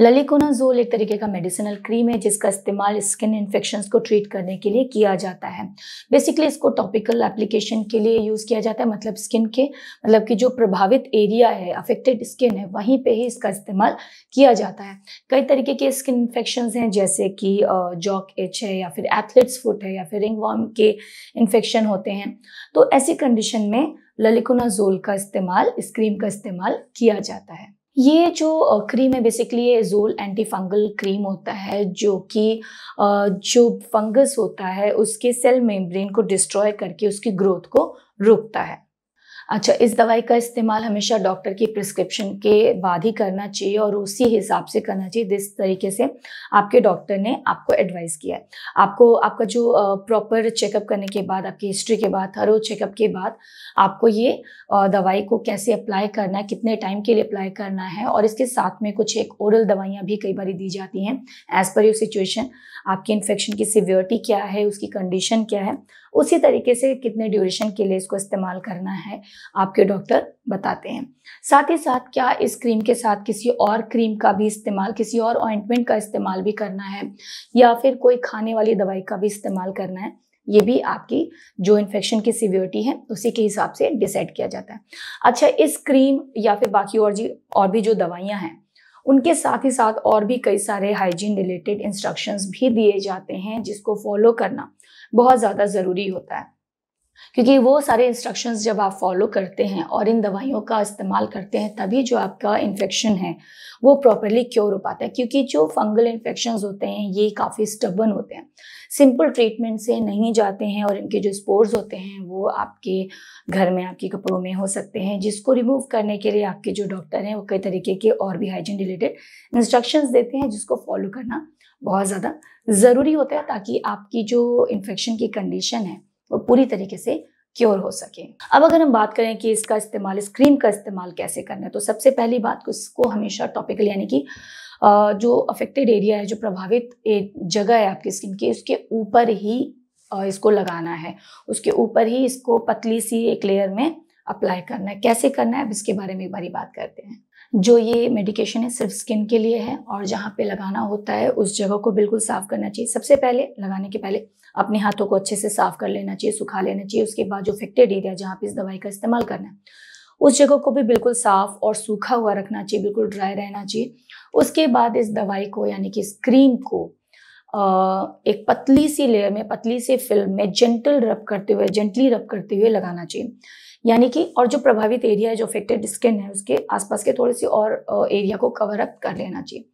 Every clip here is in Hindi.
ललिकोनाजोल एक तरीके का मेडिसिनल क्रीम है जिसका इस्तेमाल स्किन इन्फेक्शन को ट्रीट करने के लिए किया जाता है बेसिकली इसको टॉपिकल एप्लीकेशन के लिए यूज़ किया जाता है मतलब स्किन के मतलब कि जो प्रभावित एरिया है अफेक्टेड स्किन है वहीं पे ही इसका इस्तेमाल किया जाता है कई तरीके के स्किन इन्फेक्शन हैं जैसे कि जॉक एच है या फिर एथलेट्स फुट है या फिर रिंग वॉर्म के इन्फेक्शन होते हैं तो ऐसी कंडीशन में ललिकोनाजोल का इस्तेमाल इस क्रीम का इस्तेमाल किया जाता है ये जो क्रीम है बेसिकली ये जोल एंटी फंगल क्रीम होता है जो कि जो फंगस होता है उसके सेल मेम्ब्रेन को डिस्ट्रॉय करके उसकी ग्रोथ को रोकता है अच्छा इस दवाई का इस्तेमाल हमेशा डॉक्टर की प्रिस्क्रिप्शन के बाद ही करना चाहिए और उसी हिसाब से करना चाहिए जिस तरीके से आपके डॉक्टर ने आपको एडवाइस किया है आपको आपका जो प्रॉपर चेकअप करने के बाद आपकी हिस्ट्री के बाद हर चेकअप के बाद आपको ये दवाई को कैसे अप्लाई करना है कितने टाइम के लिए अप्लाई करना है और इसके साथ में कुछ एक ओरल दवाइयाँ भी कई बार दी जाती हैं एज़ पर योर सिचुएशन आपकी इन्फेक्शन की सिवियरिटी क्या है उसकी कंडीशन क्या है उसी तरीके से कितने ड्यूरेशन के लिए इसको इस्तेमाल करना है आपके डॉक्टर बताते हैं साथ ही साथ क्या इस क्रीम के साथ किसी और क्रीम का भी इस्तेमाल किसी और ऑइंटमेंट का इस्तेमाल भी करना है या फिर कोई खाने वाली दवाई का भी इस्तेमाल करना है ये भी आपकी जो इन्फेक्शन की सिवियरिटी है उसी के हिसाब से डिसाइड किया जाता है अच्छा इस क्रीम या फिर बाकी और जी और भी जो दवाइयाँ हैं उनके साथ ही साथ और भी कई सारे हाइजीन रिलेटेड इंस्ट्रक्शंस भी दिए जाते हैं जिसको फॉलो करना बहुत ज़्यादा ज़रूरी होता है क्योंकि वो सारे इंस्ट्रक्शंस जब आप फॉलो करते हैं और इन दवाइयों का इस्तेमाल करते हैं तभी जो आपका इन्फेक्शन है वो प्रॉपरली क्योर हो पाता है क्योंकि जो फंगल इन्फेक्शन होते हैं ये काफ़ी स्टबन होते हैं सिंपल ट्रीटमेंट से नहीं जाते हैं और इनके जो स्पोर्स होते हैं वो आपके घर में आपके कपड़ों में हो सकते हैं जिसको रिमूव करने के लिए आपके जो डॉक्टर हैं वो कई तरीके के और भी हाइजीन रिलेटेड इंस्ट्रक्शंस देते हैं जिसको फॉलो करना बहुत ज़्यादा ज़रूरी होता है ताकि आपकी जो इन्फेक्शन की कंडीशन है वो पूरी तरीके से क्योर हो सके अब अगर हम बात करें कि इसका इस्तेमाल इस क्रीम का इस्तेमाल कैसे करना है तो सबसे पहली बात को इसको हमेशा टॉपिकल यानी कि जो अफेक्टेड एरिया है जो प्रभावित जगह है आपकी स्किन की उसके ऊपर ही इसको लगाना है उसके ऊपर ही इसको पतली सी एक लेयर में अप्लाई करना है कैसे करना है अब इसके बारे में एक बारी बात करते हैं जो ये मेडिकेशन है सिर्फ स्किन के लिए है और जहाँ पे लगाना होता है उस जगह को बिल्कुल साफ़ करना चाहिए सबसे पहले लगाने के पहले अपने हाथों को अच्छे से साफ़ कर लेना चाहिए सुखा लेना चाहिए उसके बाद जो फेक्टेड एरिया जहाँ पे इस दवाई का इस्तेमाल करना है उस जगह को भी बिल्कुल साफ़ और सूखा हुआ रखना चाहिए बिल्कुल ड्राई रहना चाहिए उसके बाद इस दवाई को यानी कि इस क्रीम को एक पतली सी लेयर में पतली सी फिल्म में जेंटल रब करते हुए जेंटली रब करते हुए लगाना चाहिए यानी कि और जो प्रभावित एरिया है जो अफेक्टेड स्किन है उसके आसपास के थोड़े से और एरिया को कवर अप कर लेना चाहिए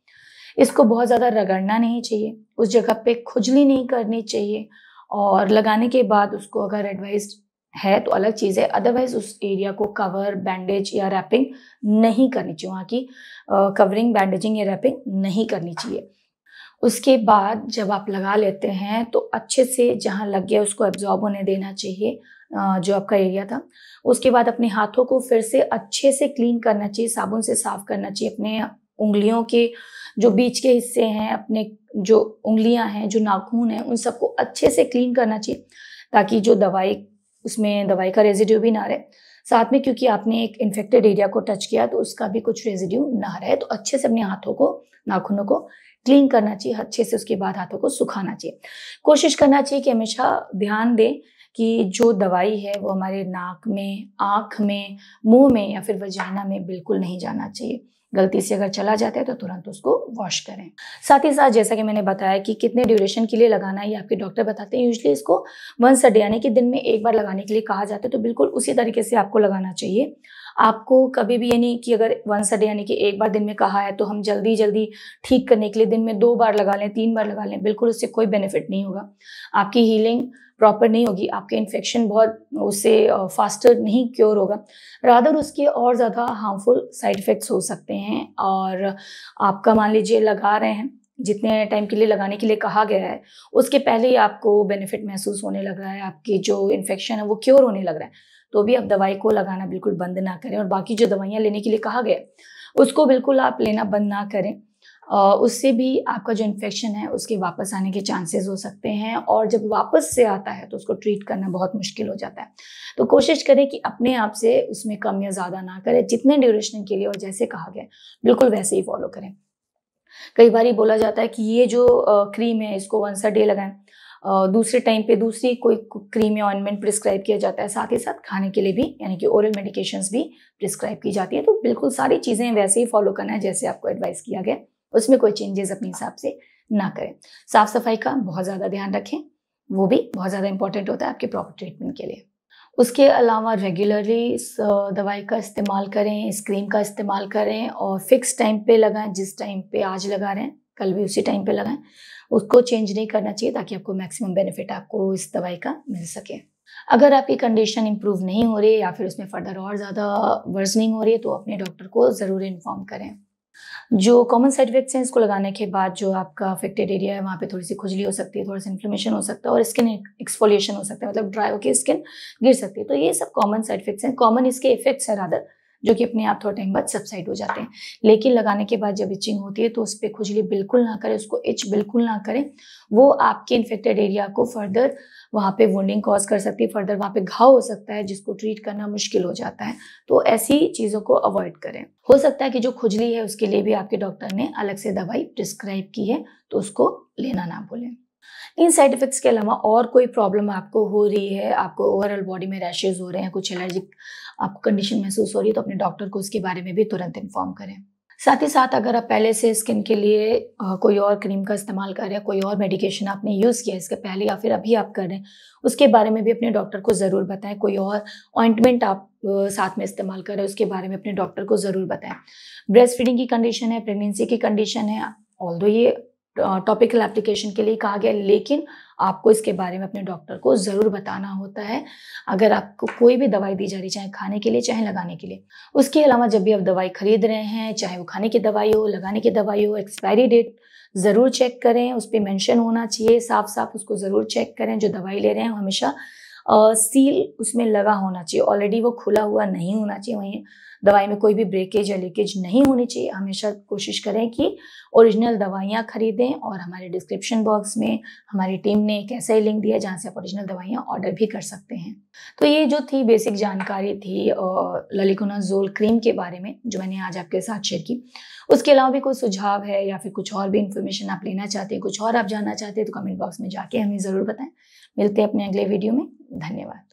इसको बहुत ज़्यादा रगड़ना नहीं चाहिए उस जगह पे खुजली नहीं करनी चाहिए और लगाने के बाद उसको अगर एडवाइज है तो अलग चीज़ है अदरवाइज उस एरिया को कवर बैंडेज या रैपिंग नहीं करनी चाहिए वहाँ की कवरिंग बैंडेजिंग या रैपिंग नहीं करनी चाहिए उसके बाद जब आप लगा लेते हैं तो अच्छे से जहाँ लग गया उसको एब्जॉर्ब होने देना चाहिए जो आपका एरिया था उसके बाद अपने हाथों को फिर से अच्छे से क्लीन करना चाहिए साबुन से साफ करना चाहिए अपने उंगलियों के जो बीच के हिस्से हैं अपने जो उंगलियां हैं जो नाखून हैं उन सबको अच्छे से क्लीन करना चाहिए ताकि जो दवाई उसमें दवाई का रेजिड्यू भी ना रहे साथ में क्योंकि आपने एक इन्फेक्टेड एरिया को टच किया तो उसका भी कुछ रेजिड्यू ना रहे तो अच्छे से अपने हाथों को नाखूनों को क्लीन करना चाहिए अच्छे से उसके बाद हाथों को सुखाना चाहिए कोशिश करना चाहिए कि हमेशा ध्यान दें कि जो दवाई है वो हमारे नाक में आँख में मुंह में या फिर वजाना में बिल्कुल नहीं जाना चाहिए गलती से अगर चला जाता है तो तुरंत उसको वॉश करें साथ ही साथ जैसा कि मैंने बताया कि कितने ड्यूरेशन के लिए लगाना है ये आपके डॉक्टर बताते हैं यूजली इसको वंस अ डे यानी कि दिन में एक बार लगाने के लिए कहा जाता है तो बिल्कुल उसी तरीके से आपको लगाना चाहिए आपको कभी भी यानी कि अगर वन सडे यानी कि एक बार दिन में कहा है तो हम जल्दी जल्दी ठीक करने के लिए दिन में दो बार लगा लें तीन बार लगा लें बिल्कुल उससे कोई बेनिफिट नहीं होगा आपकी हीलिंग प्रॉपर नहीं होगी आपके इन्फेक्शन बहुत उससे फास्टर नहीं क्योर होगा रादर उसके और ज़्यादा हार्मफुल साइड इफ़ेक्ट्स हो सकते हैं और आपका मान लीजिए लगा रहे हैं जितने टाइम के लिए लगाने के लिए कहा गया है उसके पहले ही आपको बेनिफिट महसूस होने लग रहा है आपकी जो इन्फेक्शन है वो क्योर होने लग रहा है तो भी आप दवाई को लगाना बिल्कुल बंद ना करें और बाकी जो दवाइयाँ लेने के लिए कहा गया उसको बिल्कुल आप लेना बंद ना करें उससे भी आपका जो इन्फेक्शन है उसके वापस आने के चांसेस हो सकते हैं और जब वापस से आता है तो उसको ट्रीट करना बहुत मुश्किल हो जाता है तो कोशिश करें कि अपने आप से उसमें कम या ज़्यादा ना करें जितने ड्यूरेशन के लिए और जैसे कहा गया बिल्कुल वैसे ही फॉलो करें कई बार बोला जाता है कि ये जो क्रीम है इसको वंस अ डे लगाएं दूसरे टाइम पे दूसरी कोई क्रीम या ऑइनमेंट प्रिस्क्राइब किया जाता है साथ ही साथ खाने के लिए भी यानी कि ओरल मेडिकेशंस भी प्रिस्क्राइब की जाती है तो बिल्कुल सारी चीज़ें वैसे ही फॉलो करना है जैसे आपको एडवाइस किया गया उसमें कोई चेंजेस अपने हिसाब से ना करें साफ सफाई का बहुत ज़्यादा ध्यान रखें वो भी बहुत ज़्यादा इंपॉर्टेंट होता है आपके प्रॉपर ट्रीटमेंट के लिए उसके अलावा रेगुलरली इस दवाई का इस्तेमाल करें इस क्रीम का इस्तेमाल करें और फिक्स टाइम पे लगाएं जिस टाइम पे आज लगा रहे हैं कल भी उसी टाइम पे लगाएं उसको चेंज नहीं करना चाहिए ताकि आपको मैक्सिमम बेनिफिट आपको इस दवाई का मिल सके अगर आपकी कंडीशन इम्प्रूव नहीं हो रही या फिर उसमें फर्दर और ज़्यादा वर्जनिंग हो रही है तो अपने डॉक्टर को ज़रूर इन्फॉर्म करें जो कॉमन साइड इफेक्ट्स हैं इसको लगाने के बाद जो आपका अफेक्टेड एरिया है वहाँ पे थोड़ी सी खुजली हो सकती है थोड़ा सा इन्फ्लेमेशन हो सकता है और स्किन एक्सफोलिएशन हो सकता है मतलब ड्राई होकर स्किन गिर सकती है तो ये सब कॉमन साइड इफेक्ट्स हैं कॉमन इसके इफेक्ट्स हैं रादर जो कि अपने आप थोड़ा टाइम बाद सबसाइड हो जाते हैं लेकिन लगाने के बाद जब इचिंग होती है तो उस पर खुजली बिल्कुल ना करें उसको इच बिल्कुल ना करें वो आपके इन्फेक्टेड एरिया को फर्दर वहाँ पे वोडिंग कॉज कर सकती है फर्दर वहाँ पे घाव हो सकता है जिसको ट्रीट करना मुश्किल हो जाता है तो ऐसी चीज़ों को अवॉइड करें हो सकता है कि जो खुजली है उसके लिए भी आपके डॉक्टर ने अलग से दवाई प्रिस्क्राइब की है तो उसको लेना ना भूलें इन साइड इफ़ेक्ट्स के अलावा और कोई प्रॉब्लम आपको हो रही है आपको ओवरऑल बॉडी में रैशेज हो रहे हैं कुछ एलर्जिक आपको कंडीशन महसूस हो रही है तो अपने डॉक्टर को उसके बारे में भी तुरंत इन्फॉर्म करें साथ ही साथ अगर आप पहले से स्किन के लिए कोई और क्रीम का इस्तेमाल कर रहे हैं कोई और मेडिकेशन आपने यूज़ किया है इसके पहले या फिर अभी आप कर रहे हैं उसके बारे में भी अपने डॉक्टर को ज़रूर बताएं कोई और ऑइंटमेंट आप साथ में इस्तेमाल कर रहे हैं उसके बारे में अपने डॉक्टर को ज़रूर बताएं ब्रेस्ट फीडिंग की कंडीशन है प्रेगनेंसी की कंडीशन है ऑल ये टॉपिकल एप्लीकेशन के लिए कहा गया लेकिन आपको इसके बारे में अपने डॉक्टर को ज़रूर बताना होता है अगर आपको कोई भी दवाई दी जा रही चाहे खाने के लिए चाहे लगाने के लिए उसके अलावा जब भी आप दवाई खरीद रहे हैं चाहे वो खाने की दवाई हो लगाने की दवाई हो एक्सपायरी डेट ज़रूर चेक करें उस पर मैंशन होना चाहिए साफ साफ उसको ज़रूर चेक करें जो दवाई ले रहे हैं हमेशा सील उसमें लगा होना चाहिए ऑलरेडी वो खुला हुआ नहीं होना चाहिए वहीं दवाई में कोई भी ब्रेकेज या लीकेज नहीं होनी चाहिए हमेशा कोशिश करें कि ओरिजिनल दवाइयाँ खरीदें और हमारे डिस्क्रिप्शन बॉक्स में हमारी टीम ने एक ऐसा ही लिंक दिया जहाँ से आप ओरिजिनल दवाइयाँ ऑर्डर भी कर सकते हैं तो ये जो थी बेसिक जानकारी थी जोल क्रीम के बारे में जो मैंने आज आपके साथ शेयर की उसके अलावा भी कोई सुझाव है या फिर कुछ और भी इन्फॉर्मेशन आप लेना चाहते हैं कुछ और आप जानना चाहते हैं तो कमेंट बॉक्स में जाके हमें ज़रूर बताएं मिलते हैं अपने अगले वीडियो में धन्यवाद